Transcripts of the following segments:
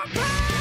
my pain!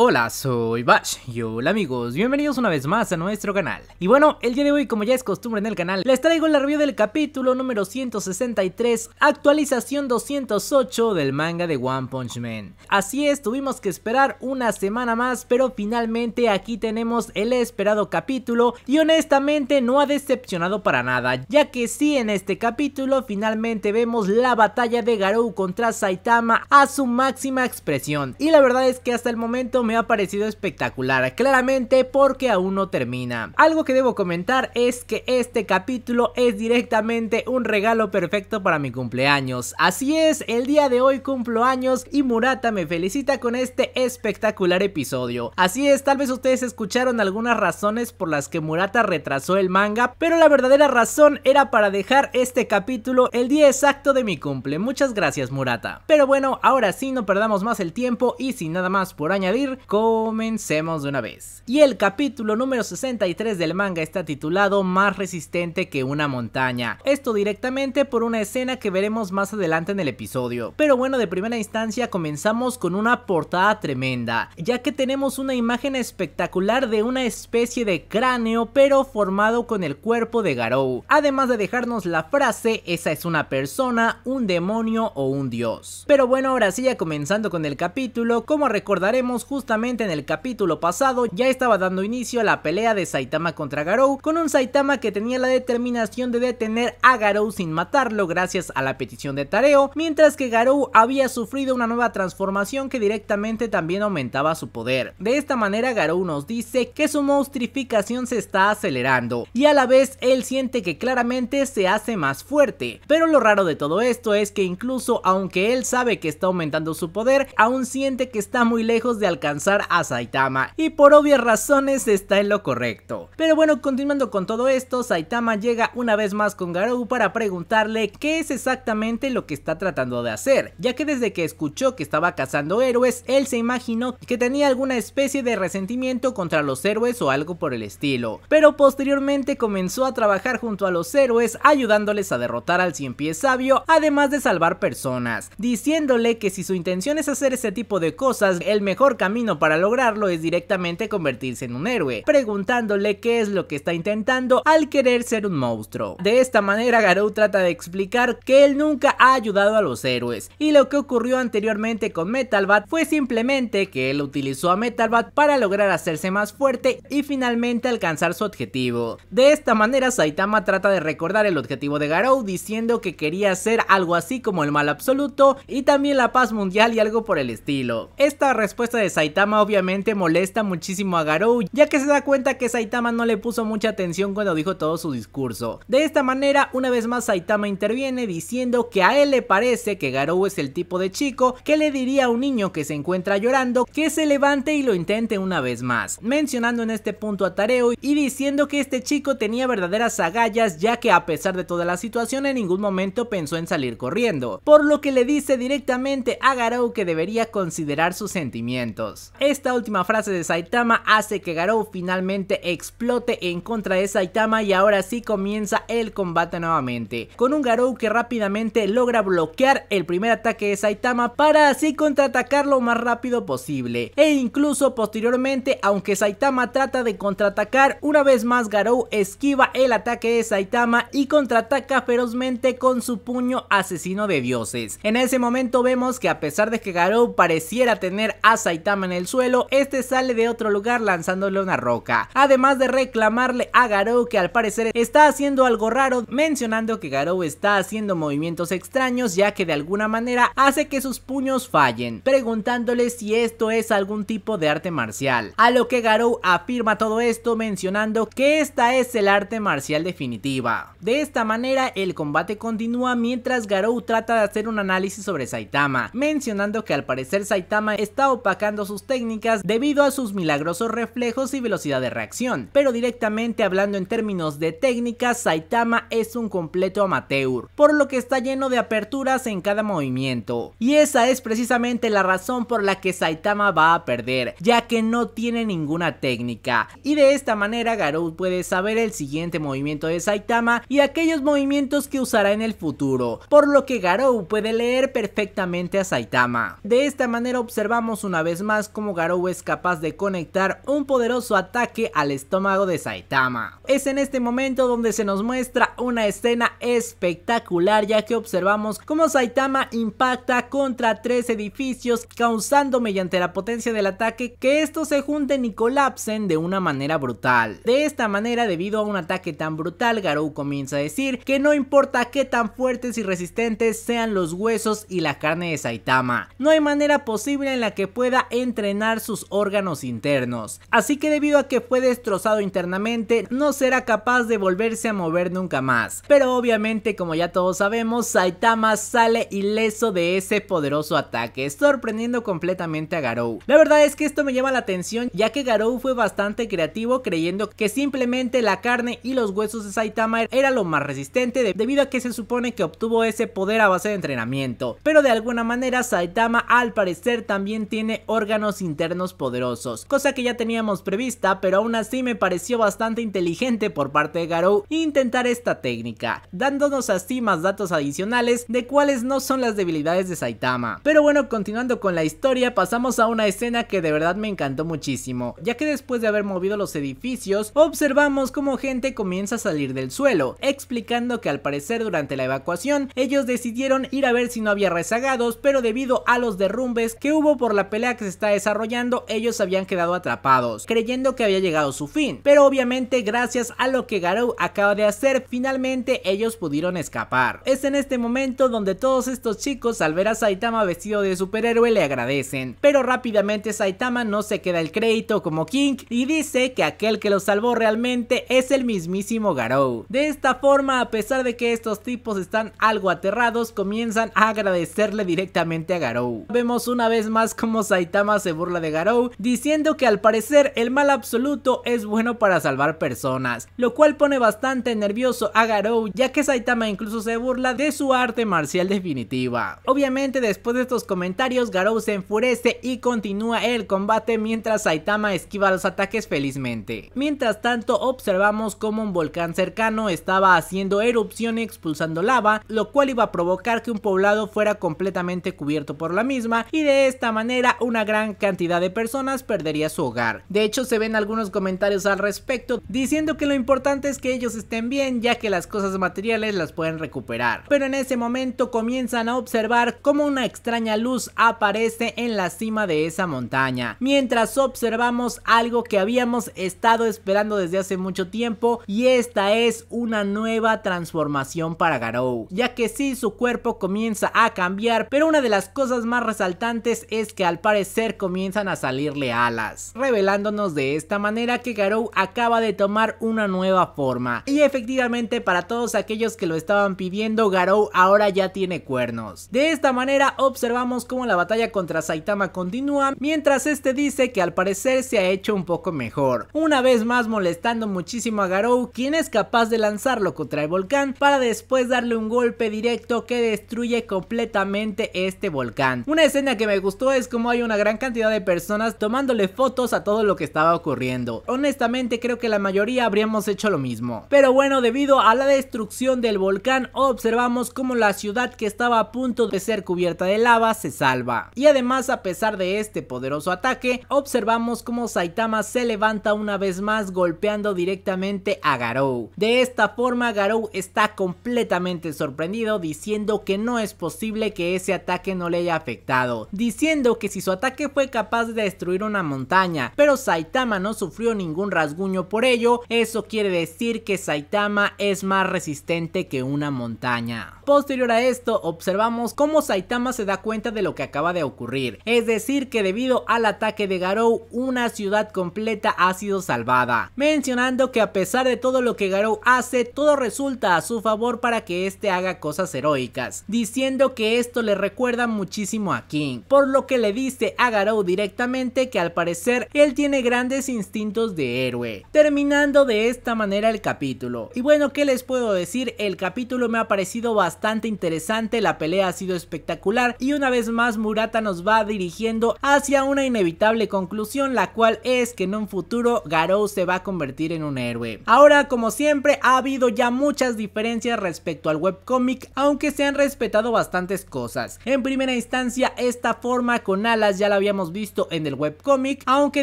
Hola, soy Bash y hola amigos, bienvenidos una vez más a nuestro canal. Y bueno, el día de hoy como ya es costumbre en el canal, les traigo la review del capítulo número 163, actualización 208 del manga de One Punch Man. Así es, tuvimos que esperar una semana más, pero finalmente aquí tenemos el esperado capítulo y honestamente no ha decepcionado para nada, ya que sí en este capítulo finalmente vemos la batalla de Garou contra Saitama a su máxima expresión. Y la verdad es que hasta el momento me ha parecido espectacular, claramente porque aún no termina. Algo que debo comentar es que este capítulo es directamente un regalo perfecto para mi cumpleaños. Así es, el día de hoy cumplo años y Murata me felicita con este espectacular episodio. Así es, tal vez ustedes escucharon algunas razones por las que Murata retrasó el manga, pero la verdadera razón era para dejar este capítulo el día exacto de mi cumple. Muchas gracias Murata. Pero bueno, ahora sí no perdamos más el tiempo y sin nada más por añadir, comencemos de una vez. Y el capítulo número 63 del manga está titulado Más resistente que una montaña. Esto directamente por una escena que veremos más adelante en el episodio. Pero bueno, de primera instancia comenzamos con una portada tremenda, ya que tenemos una imagen espectacular de una especie de cráneo pero formado con el cuerpo de Garou. Además de dejarnos la frase, esa es una persona, un demonio o un dios. Pero bueno, ahora sí ya comenzando con el capítulo, como recordaremos justamente en el capítulo pasado ya estaba dando inicio a la pelea de Saitama contra Garou, con un Saitama que tenía la determinación de detener a Garou sin matarlo gracias a la petición de Tareo, mientras que Garou había sufrido una nueva transformación que directamente también aumentaba su poder. De esta manera Garou nos dice que su monstrificación se está acelerando y a la vez él siente que claramente se hace más fuerte, pero lo raro de todo esto es que incluso aunque él sabe que está aumentando su poder, aún siente que está muy lejos de alcanzar a Saitama y por obvias razones está en lo correcto. Pero bueno, continuando con todo esto, Saitama llega una vez más con Garou para preguntarle qué es exactamente lo que está tratando de hacer, ya que desde que escuchó que estaba cazando héroes, él se imaginó que tenía alguna especie de resentimiento contra los héroes o algo por el estilo, pero posteriormente comenzó a trabajar junto a los héroes ayudándoles a derrotar al cien pies sabio, además de salvar personas, diciéndole que si su intención es hacer ese tipo de cosas, el mejor camino para lograrlo es directamente convertirse en un héroe, preguntándole qué es lo que está intentando al querer ser un monstruo. De esta manera Garou trata de explicar que él nunca ha ayudado a los héroes y lo que ocurrió anteriormente con Metal Bat fue simplemente que él utilizó a Bat para lograr hacerse más fuerte y finalmente alcanzar su objetivo. De esta manera Saitama trata de recordar el objetivo de Garou diciendo que quería ser algo así como el mal absoluto y también la paz mundial y algo por el estilo. Esta respuesta de Saitama Saitama obviamente molesta muchísimo a Garou, ya que se da cuenta que Saitama no le puso mucha atención cuando dijo todo su discurso. De esta manera, una vez más Saitama interviene diciendo que a él le parece que Garou es el tipo de chico que le diría a un niño que se encuentra llorando que se levante y lo intente una vez más, mencionando en este punto a Tareo y diciendo que este chico tenía verdaderas agallas ya que a pesar de toda la situación en ningún momento pensó en salir corriendo, por lo que le dice directamente a Garou que debería considerar sus sentimientos. Esta última frase de Saitama hace que Garou finalmente explote en contra de Saitama y ahora sí comienza el combate nuevamente, con un Garou que rápidamente logra bloquear el primer ataque de Saitama para así contraatacar lo más rápido posible, e incluso posteriormente aunque Saitama trata de contraatacar, una vez más Garou esquiva el ataque de Saitama y contraataca ferozmente con su puño asesino de dioses. En ese momento vemos que a pesar de que Garou pareciera tener a Saitama el suelo, este sale de otro lugar lanzándole una roca. Además de reclamarle a Garou que al parecer está haciendo algo raro, mencionando que Garou está haciendo movimientos extraños ya que de alguna manera hace que sus puños fallen, preguntándole si esto es algún tipo de arte marcial. A lo que Garou afirma todo esto mencionando que esta es el arte marcial definitiva. De esta manera el combate continúa mientras Garou trata de hacer un análisis sobre Saitama, mencionando que al parecer Saitama está opacando sus técnicas debido a sus milagrosos reflejos y velocidad de reacción, pero directamente hablando en términos de técnicas Saitama es un completo amateur, por lo que está lleno de aperturas en cada movimiento. Y esa es precisamente la razón por la que Saitama va a perder, ya que no tiene ninguna técnica. Y de esta manera Garou puede saber el siguiente movimiento de Saitama y aquellos movimientos que usará en el futuro, por lo que Garou puede leer perfectamente a Saitama. De esta manera observamos una vez más como Garou es capaz de conectar un poderoso ataque al estómago de Saitama. Es en este momento donde se nos muestra una escena espectacular ya que observamos cómo Saitama impacta contra tres edificios causando mediante la potencia del ataque que estos se junten y colapsen de una manera brutal. De esta manera debido a un ataque tan brutal Garou comienza a decir que no importa qué tan fuertes y resistentes sean los huesos y la carne de Saitama. No hay manera posible en la que pueda entrar entrenar sus órganos internos. Así que debido a que fue destrozado internamente, no será capaz de volverse a mover nunca más. Pero obviamente, como ya todos sabemos, Saitama sale ileso de ese poderoso ataque, sorprendiendo completamente a Garou. La verdad es que esto me llama la atención, ya que Garou fue bastante creativo creyendo que simplemente la carne y los huesos de Saitama era lo más resistente debido a que se supone que obtuvo ese poder a base de entrenamiento. Pero de alguna manera Saitama al parecer también tiene órganos internos poderosos, cosa que ya teníamos prevista, pero aún así me pareció bastante inteligente por parte de Garou intentar esta técnica, dándonos así más datos adicionales de cuáles no son las debilidades de Saitama. Pero bueno, continuando con la historia, pasamos a una escena que de verdad me encantó muchísimo, ya que después de haber movido los edificios, observamos cómo gente comienza a salir del suelo, explicando que al parecer durante la evacuación, ellos decidieron ir a ver si no había rezagados, pero debido a los derrumbes que hubo por la pelea que se está desarrollando, ellos habían quedado atrapados, creyendo que había llegado su fin. Pero obviamente, gracias a lo que Garou acaba de hacer, finalmente ellos pudieron escapar. Es en este momento donde todos estos chicos, al ver a Saitama vestido de superhéroe, le agradecen. Pero rápidamente Saitama no se queda el crédito como King y dice que aquel que lo salvó realmente es el mismísimo Garou. De esta forma, a pesar de que estos tipos están algo aterrados, comienzan a agradecerle directamente a Garou. Vemos una vez más cómo Saitama se burla de Garou diciendo que al parecer el mal absoluto es bueno para salvar personas, lo cual pone bastante nervioso a Garou ya que Saitama incluso se burla de su arte marcial definitiva. Obviamente después de estos comentarios Garou se enfurece y continúa el combate mientras Saitama esquiva los ataques felizmente. Mientras tanto observamos cómo un volcán cercano estaba haciendo erupción y expulsando lava, lo cual iba a provocar que un poblado fuera completamente cubierto por la misma y de esta manera una gran cantidad de personas perdería su hogar. De hecho, se ven algunos comentarios al respecto diciendo que lo importante es que ellos estén bien ya que las cosas materiales las pueden recuperar. Pero en ese momento comienzan a observar cómo una extraña luz aparece en la cima de esa montaña, mientras observamos algo que habíamos estado esperando desde hace mucho tiempo y esta es una nueva transformación para Garou, ya que sí su cuerpo comienza a cambiar, pero una de las cosas más resaltantes es que al parecer comienzan a salirle alas, revelándonos de esta manera que Garou acaba de tomar una nueva forma. Y efectivamente para todos aquellos que lo estaban pidiendo, Garou ahora ya tiene cuernos. De esta manera observamos cómo la batalla contra Saitama continúa, mientras este dice que al parecer se ha hecho un poco mejor. Una vez más molestando muchísimo a Garou, quien es capaz de lanzarlo contra el volcán para después darle un golpe directo que destruye completamente este volcán. Una escena que me gustó es como hay una gran cantidad de personas tomándole fotos a todo lo que estaba ocurriendo. Honestamente creo que la mayoría habríamos hecho lo mismo. Pero bueno, debido a la destrucción del volcán, observamos como la ciudad que estaba a punto de ser cubierta de lava se salva. Y además, a pesar de este poderoso ataque, observamos como Saitama se levanta una vez más golpeando directamente a Garou. De esta forma, Garou está completamente sorprendido diciendo que no es posible que ese ataque no le haya afectado, diciendo que si su ataque capaz de destruir una montaña, pero Saitama no sufrió ningún rasguño por ello, eso quiere decir que Saitama es más resistente que una montaña. Posterior a esto, observamos cómo Saitama se da cuenta de lo que acaba de ocurrir, es decir que debido al ataque de Garou, una ciudad completa ha sido salvada, mencionando que a pesar de todo lo que Garou hace, todo resulta a su favor para que este haga cosas heroicas, diciendo que esto le recuerda muchísimo a King, por lo que le dice a Garou directamente que al parecer él tiene grandes instintos de héroe. Terminando de esta manera el capítulo. Y bueno, ¿qué les puedo decir? El capítulo me ha parecido bastante interesante, la pelea ha sido espectacular y una vez más Murata nos va dirigiendo hacia una inevitable conclusión, la cual es que en un futuro Garou se va a convertir en un héroe. Ahora, como siempre, ha habido ya muchas diferencias respecto al webcomic, aunque se han respetado bastantes cosas. En primera instancia, esta forma con alas ya la había Hemos visto en el webcomic, aunque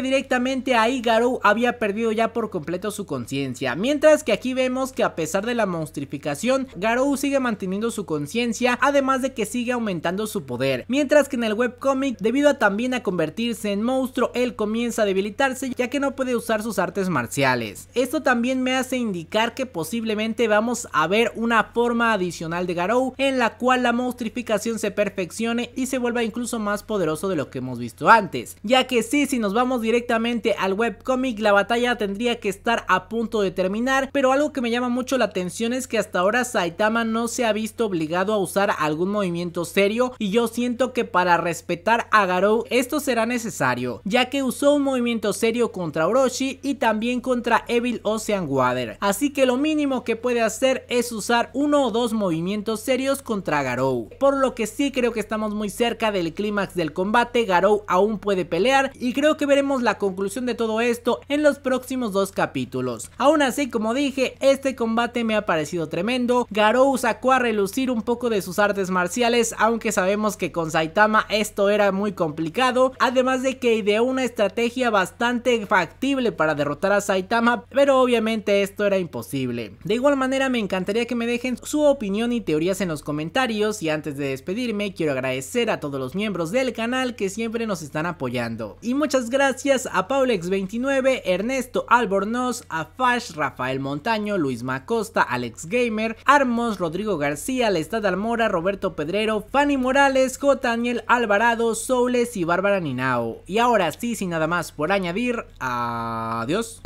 directamente ahí Garou había perdido ya por completo su conciencia, mientras que aquí vemos que a pesar de la monstrificación, Garou sigue manteniendo su conciencia, además de que sigue aumentando su poder, mientras que en el webcomic, debido también a convertirse en monstruo, él comienza a debilitarse ya que no puede usar sus artes marciales. Esto también me hace indicar que posiblemente vamos a ver una forma adicional de Garou en la cual la monstrificación se perfeccione y se vuelva incluso más poderoso de lo que hemos visto antes, ya que sí, si nos vamos directamente al webcomic, la batalla tendría que estar a punto de terminar, pero algo que me llama mucho la atención es que hasta ahora Saitama no se ha visto obligado a usar algún movimiento serio y yo siento que para respetar a Garou esto será necesario, ya que usó un movimiento serio contra Orochi y también contra Evil Ocean Water, así que lo mínimo que puede hacer es usar uno o dos movimientos serios contra Garou, por lo que sí creo que estamos muy cerca del clímax del combate, Garou aún puede pelear y creo que veremos la conclusión de todo esto en los próximos dos capítulos. Aún así, como dije, este combate me ha parecido tremendo. Garou sacó a relucir un poco de sus artes marciales, aunque sabemos que con Saitama esto era muy complicado, además de que ideó una estrategia bastante factible para derrotar a Saitama, pero obviamente esto era imposible. De igual manera, me encantaría que me dejen su opinión y teorías en los comentarios y antes de despedirme, quiero agradecer a todos los miembros del canal que siempre nos están apoyando. Y muchas gracias a Paulex29, Ernesto Albornoz, a Fash, Rafael Montaño, Luis Macosta, Alex Gamer, Armos, Rodrigo García, Lestad Almora, Roberto Pedrero, Fanny Morales, J. Daniel Alvarado, Soules y Bárbara Ninao. Y ahora sí, sin nada más por añadir, adiós.